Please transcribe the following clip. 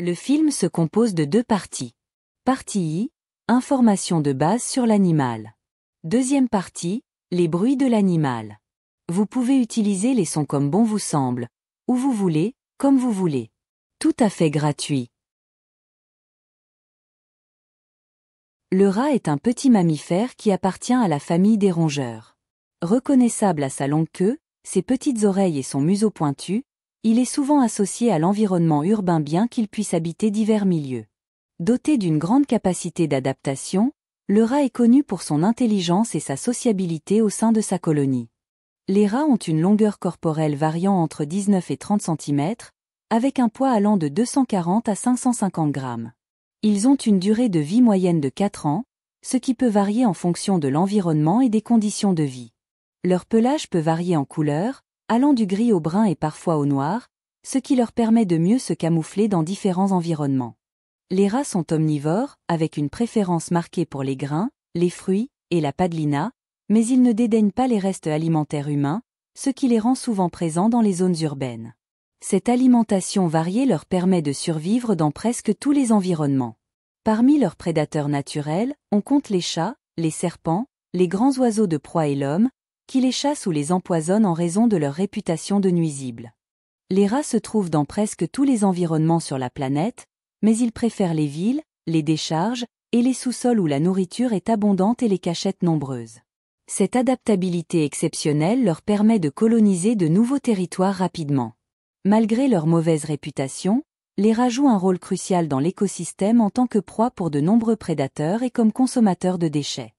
Le film se compose de deux parties. Partie I, information de base sur l'animal. Deuxième partie, les bruits de l'animal. Vous pouvez utiliser les sons comme bon vous semble, où vous voulez, comme vous voulez. Tout à fait gratuit. Le rat est un petit mammifère qui appartient à la famille des rongeurs. Reconnaissable à sa longue queue, ses petites oreilles et son museau pointu, il est souvent associé à l'environnement urbain bien qu'il puisse habiter divers milieux. Doté d'une grande capacité d'adaptation, le rat est connu pour son intelligence et sa sociabilité au sein de sa colonie. Les rats ont une longueur corporelle variant entre 19 et 30 cm, avec un poids allant de 240 à 550 grammes. Ils ont une durée de vie moyenne de 4 ans, ce qui peut varier en fonction de l'environnement et des conditions de vie. Leur pelage peut varier en couleur, allant du gris au brun et parfois au noir, ce qui leur permet de mieux se camoufler dans différents environnements. Les rats sont omnivores, avec une préférence marquée pour les grains, les fruits et la padlina, mais ils ne dédaignent pas les restes alimentaires humains, ce qui les rend souvent présents dans les zones urbaines. Cette alimentation variée leur permet de survivre dans presque tous les environnements. Parmi leurs prédateurs naturels, on compte les chats, les serpents, les grands oiseaux de proie et l'homme, qui les chassent ou les empoisonnent en raison de leur réputation de nuisibles. Les rats se trouvent dans presque tous les environnements sur la planète, mais ils préfèrent les villes, les décharges, et les sous-sols où la nourriture est abondante et les cachettes nombreuses. Cette adaptabilité exceptionnelle leur permet de coloniser de nouveaux territoires rapidement. Malgré leur mauvaise réputation, les rats jouent un rôle crucial dans l'écosystème en tant que proie pour de nombreux prédateurs et comme consommateurs de déchets.